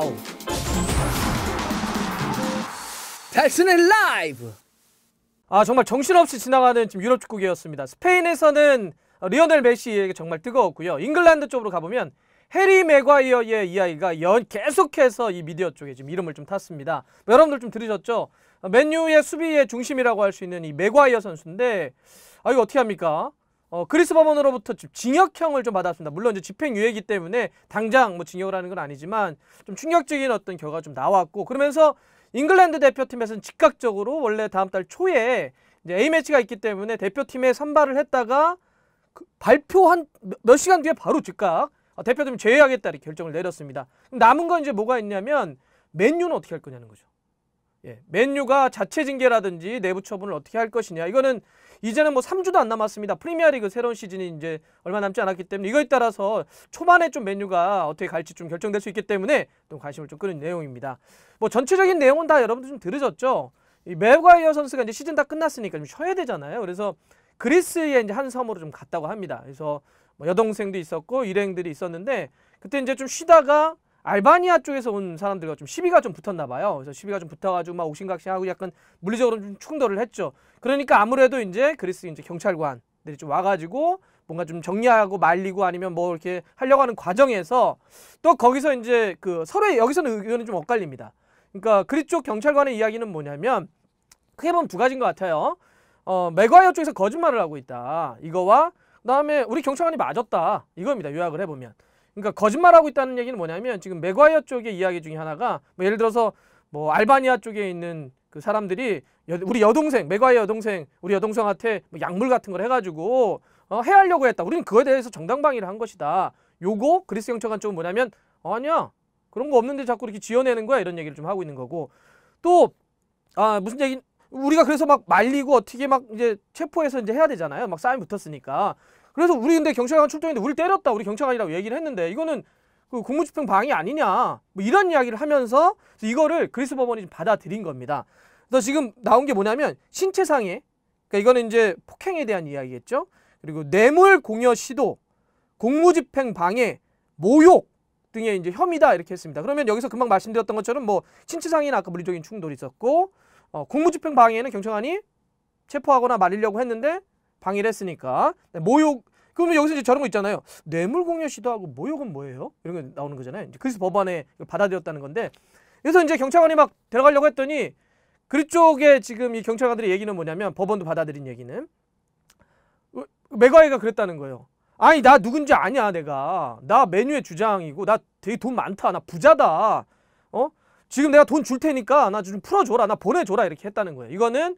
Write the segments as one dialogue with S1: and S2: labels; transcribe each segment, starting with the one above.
S1: 와우! 달슨의 라이브! 아 정말 정신없이 지나가는 지금 유럽 축구계였습니다. 스페인에서는 리오넬 메시에게 정말 뜨거웠고요. 잉글랜드 쪽으로 가보면 해리 맥과이어의 이야기가 연 계속해서 이 미디어 쪽에 지금 이름을 좀 탔습니다. 뭐 여러분들 좀 들으셨죠? 맨유의 수비의 중심이라고 할 수 있는 이 맥과이어 선수인데 아 이거 어떻게 합니까? 어, 그리스 법원으로부터 징역형을 좀 받았습니다. 물론 이제 집행유예이기 때문에 당장 뭐 징역을 하는 건 아니지만 좀 충격적인 어떤 결과가 좀 나왔고 그러면서 잉글랜드 대표팀에서는 즉각적으로 원래 다음 달 초에 이제 A매치가 있기 때문에 대표팀에 선발을 했다가 그 발표한 몇 시간 뒤에 바로 즉각 아, 대표팀 제외하겠다 이렇게 결정을 내렸습니다. 남은 건 이제 뭐가 있냐면 맨유는 어떻게 할 거냐는 거죠. 예, 맨유가 자체 징계라든지 내부 처분을 어떻게 할 것이냐. 이거는 이제는 뭐 3주도 안 남았습니다. 프리미어리그 새로운 시즌이 이제 얼마 남지 않았기 때문에 이거에 따라서 초반에 좀 맨유가 어떻게 갈지 좀 결정될 수 있기 때문에 좀 관심을 좀 끄는 내용입니다. 뭐 전체적인 내용은 다 여러분들 좀 들으셨죠? 이 맥과이어 선수가 이제 시즌 다 끝났으니까 좀 쉬어야 되잖아요. 그래서 그리스의 이제 한 섬으로 좀 갔다고 합니다. 그래서 뭐 여동생도 있었고 일행들이 있었는데 그때 이제 좀 쉬다가 알바니아 쪽에서 온 사람들과 좀 시비가 좀 붙었나 봐요. 그래서 시비가 좀 붙어가지고 막 옥신각신하고 약간 물리적으로 좀 충돌을 했죠. 그러니까 아무래도 이제 그리스 이제 경찰관들이 좀 와가지고 뭔가 좀 정리하고 말리고 아니면 뭐 이렇게 하려고 하는 과정에서 또 거기서 이제 그 서로의 여기서는 의견이 좀 엇갈립니다. 그러니까 그리 쪽 경찰관의 이야기는 뭐냐면 크게 보면 두 가지인 것 같아요. 어, 맥과이어 쪽에서 거짓말을 하고 있다. 이거와 그다음에 우리 경찰관이 맞았다. 이겁니다. 요약을 해보면. 그러니까 거짓말하고 있다는 얘기는 뭐냐면 지금 맥과이어 쪽의 이야기 중에 하나가 뭐 예를 들어서 뭐 알바니아 쪽에 있는 그 사람들이 여, 우리 여동생 맥과이어 여동생 우리 여동생한테 뭐 약물 같은 걸 해가지고 어, 해하려고 했다. 우리는 그거에 대해서 정당방위를 한 것이다. 요거 그리스 경찰관 쪽은 뭐냐면 어, 아니야 그런 거 없는데 자꾸 이렇게 지어내는 거야 이런 얘기를 좀 하고 있는 거고 또 아 무슨 얘기 우리가 그래서 막 말리고 어떻게 막 이제 체포해서 이제 해야 되잖아요. 막 싸움이 붙었으니까. 그래서 우리 근데 경찰관 출동했는데 우리 때렸다 우리 경찰관이라고 얘기를 했는데 이거는 그 공무집행 방해 아니냐 뭐 이런 이야기를 하면서 이거를 그리스 법원이 받아들인 겁니다. 그래서 지금 나온 게 뭐냐면 신체상해 그러니까 이거는 이제 폭행에 대한 이야기겠죠. 그리고 뇌물 공여 시도, 공무집행 방해, 모욕 등의 이제 혐의다 이렇게 했습니다. 그러면 여기서 금방 말씀드렸던 것처럼 뭐 신체상해는 아까 물리적인 충돌이 있었고 어, 공무집행 방해는 경찰관이 체포하거나 말리려고 했는데 방해를 했으니까 네, 모욕 그러면 여기서 이제 저런 거 있잖아요. 뇌물 공여 시도하고 모욕은 뭐예요? 이런 게 나오는 거잖아요. 그래서 법안에 받아들였다는 건데 그래서 이제 경찰관이 막 데려가려고 했더니 그쪽에 지금 이 경찰관들의 얘기는 뭐냐면 법원도 받아들인 얘기는 메가이가 어, 그랬다는 거예요. 아니 나 누군지 아냐 내가 나 메뉴의 주장이고 나 되게 돈 많다 나 부자다 어 지금 내가 돈 줄 테니까 나 좀 풀어줘라 나 보내줘라 이렇게 했다는 거예요. 이거는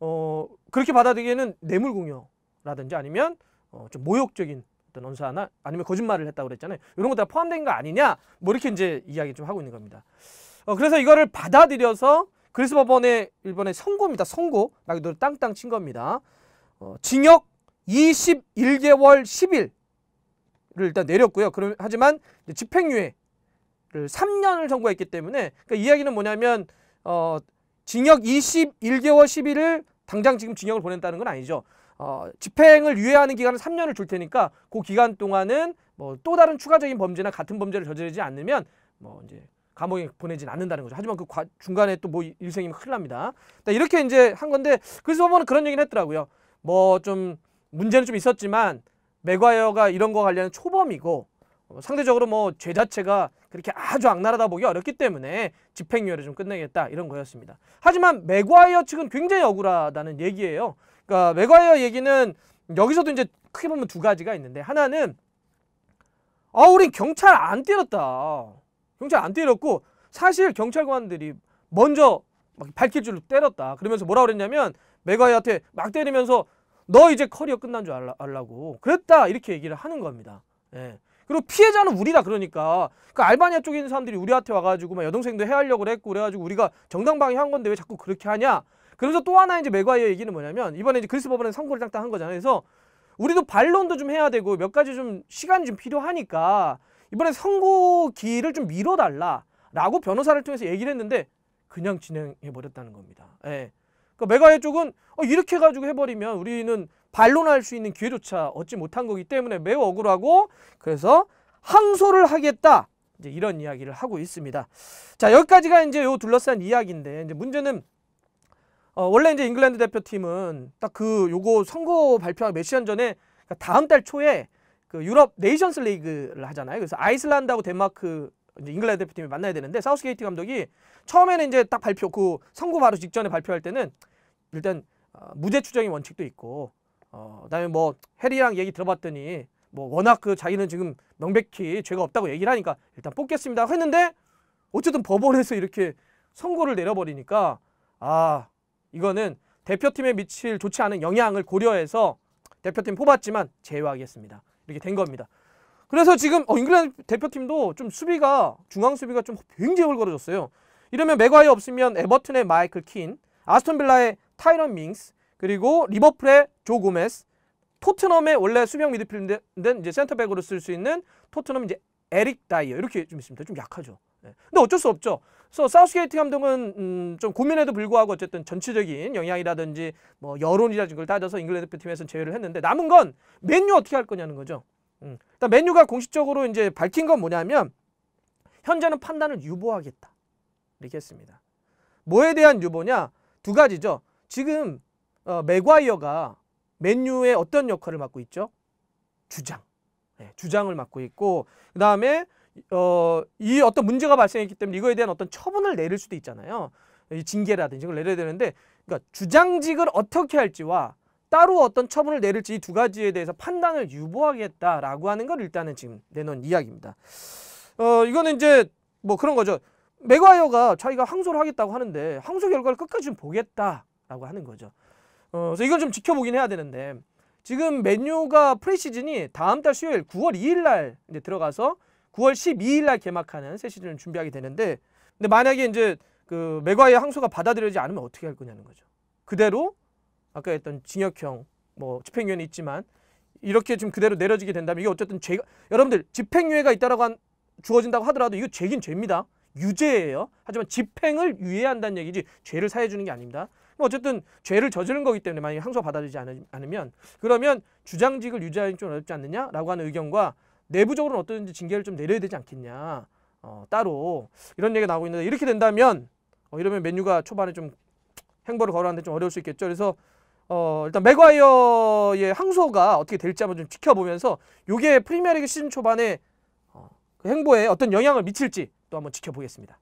S1: 어 그렇게 받아들이기에는 뇌물공여라든지 아니면 어, 좀 모욕적인 어떤 언사나 아니면 거짓말을 했다고 그랬잖아요. 이런 것다 포함된 거 아니냐? 뭐 이렇게 이제 이야기 좀 하고 있는 겁니다. 어, 그래서 이거를 받아들여서 그리스 법원의 일본의 선고입니다. 선고 말그대 땅땅 친 겁니다. 어, 징역 21개월 10일을 일단 내렸고요. 그럼 하지만 집행유예를 3년을 선고했기 때문에 그러니까 이야기는 뭐냐면 어, 징역 21개월 10일을 당장 지금 징역을 보낸다는 건 아니죠. 어, 집행을 유예하는 기간은 3년을 줄 테니까 그 기간 동안은 뭐 또 다른 추가적인 범죄나 같은 범죄를 저지르지 않으면 뭐 이제 감옥에 보내진 않는다는 거죠. 하지만 그 과, 중간에 또 뭐 일생이면 큰일 납니다. 네, 이렇게 이제 한 건데 그래서 법원은 그런 얘기를 했더라고요. 뭐 좀 문제는 좀 있었지만 맥과이어가 이런 거 관련한 초범이고 어, 상대적으로 뭐 죄 자체가 그렇게 아주 악랄하다 보기 어렵기 때문에 집행유예를 좀 끝내겠다 이런 거였습니다. 하지만 맥과이어 측은 굉장히 억울하다는 얘기예요. 그러니까 맥과이어 얘기는 여기서도 이제 크게 보면 두 가지가 있는데 하나는 아 우린 경찰 안 때렸다. 경찰 안 때렸고 사실 경찰관들이 먼저 막 발길줄로 때렸다. 그러면서 뭐라 그랬냐면 맥과이어한테 막 때리면서 너 이제 커리어 끝난 줄 알라, 알라고 그랬다 이렇게 얘기를 하는 겁니다. 예. 그리고 피해자는 우리다 그러니까 그 알바니아 쪽에 있는 사람들이 우리한테 와가지고 막 여동생도 해하려고 했고 그래가지고 우리가 정당방위한 건데 왜 자꾸 그렇게 하냐 그래서 또 하나 이제 맥과이어 얘기는 뭐냐면 이번에 이제 그리스 법원에 선고를 딱딱 한 거잖아요 그래서 우리도 반론도 좀 해야 되고 몇 가지 좀 시간이 좀 필요하니까 이번에 선고 기일을 좀 미뤄달라 라고 변호사를 통해서 얘기를 했는데 그냥 진행해버렸다는 겁니다 예. 그러니까 메가의 쪽은 어, 이렇게 해 가지고 해버리면 우리는 반론할 수 있는 기회조차 얻지 못한 거기 때문에 매우 억울하고 그래서 항소를 하겠다. 이제 이런 이야기를 하고 있습니다. 자, 여기까지가 이제 요 둘러싼 이야기인데 이제 문제는 어, 원래 이제 잉글랜드 대표팀은 딱 그 요거 선거 발표가 몇 시간 전에 그러니까 다음 달 초에 그 유럽 네이션스 리그를 하잖아요. 그래서 아이슬란드하고 덴마크 이제 잉글랜드 대표팀이 만나야 되는데 사우스게이트 감독이 처음에는 이제 딱 발표 그선거 바로 직전에 발표할 때는 일단 어, 무죄 추정의 원칙도 있고 어, 그다음에 뭐 해리양 얘기 들어봤더니 뭐 워낙 그 자기는 지금 명백히 죄가 없다고 얘기를 하니까 일단 뽑겠습니다 했는데 어쨌든 법원에서 이렇게 선고를 내려버리니까 아 이거는 대표팀에 미칠 좋지 않은 영향을 고려해서 대표팀 뽑았지만 제외하겠습니다 이렇게 된 겁니다 그래서 지금 어, 잉글랜드 대표팀도 좀 수비가 중앙 수비가 좀 굉장히 홀거려졌어요 이러면 맥와이 없으면 에버튼의 마이클 킨 아스톤빌라의 타이런 밍스 그리고 리버풀의 조 고메스, 토트넘의 원래 수명 미드필드인데 이제 센터백으로 쓸 수 있는 토트넘 이제 에릭 다이어 이렇게 좀 있습니다. 좀 약하죠. 네. 근데 어쩔 수 없죠. 그래서 사우스게이트 감독은 음, 좀 고민에도 불구하고 어쨌든 전체적인 영향이라든지 뭐 여론이라든지 그걸 따져서 잉글랜드 대표팀에서는 제외를 했는데 남은 건 맨유 어떻게 할 거냐는 거죠. 음. 일단 맨유가 공식적으로 이제 밝힌 건 뭐냐면 현재는 판단을 유보하겠다 이렇게 했습니다. 뭐에 대한 유보냐 두 가지죠. 지금 어, 맥과이어가 맨유의 어떤 역할을 맡고 있죠? 주장. 네, 주장을 맡고 있고 그 다음에 어, 이 어떤 문제가 발생했기 때문에 이거에 대한 어떤 처분을 내릴 수도 있잖아요. 징계라든지 이걸 내려야 되는데 그러니까 주장직을 어떻게 할지와 따로 어떤 처분을 내릴지 이 두 가지에 대해서 판단을 유보하겠다라고 하는 걸 일단은 지금 내놓은 이야기입니다. 어, 이거는 이제 뭐 그런 거죠. 맥와이어가 자기가 항소를 하겠다고 하는데 항소 결과를 끝까지 좀 보겠다라고 하는 거죠. 어, 그래서 이건 좀 지켜보긴 해야 되는데 지금 맨유가 프리시즌이 다음 달 수요일 9월 2일 날 이제 들어가서 9월 12일 날 개막하는 새 시즌을 준비하게 되는데 근데 만약에 이제 그 맥과이의 항소가 받아들여지지 않으면 어떻게 할 거냐는 거죠. 그대로 아까 했던 징역형 뭐 집행유예는 있지만 이렇게 지금 그대로 내려지게 된다면 이게 어쨌든 죄가 여러분들 집행유예가 있다라고 한, 주어진다고 하더라도 이거 죄긴 죄입니다. 유죄예요. 하지만 집행을 유예한다는 얘기지 죄를 사해 주는 게 아닙니다. 뭐 어쨌든 죄를 저지른 거기 때문에 만약에 항소 받아들이지 않으면 그러면 주장직을 유지하기 좀 어렵지 않느냐라고 하는 의견과 내부적으로는 어떤지 징계를 좀 내려야 되지 않겠냐 어, 따로 이런 얘기가 나오고 있는데 이렇게 된다면 어, 이러면 맨유가 초반에 좀 행보를 걸어가는데 좀 어려울 수 있겠죠. 그래서 어, 일단 맥와이어의 항소가 어떻게 될지 한번 좀 지켜보면서 이게 프리미어리그 시즌 초반에 어, 그 행보에 어떤 영향을 미칠지 또 한번 지켜보겠습니다.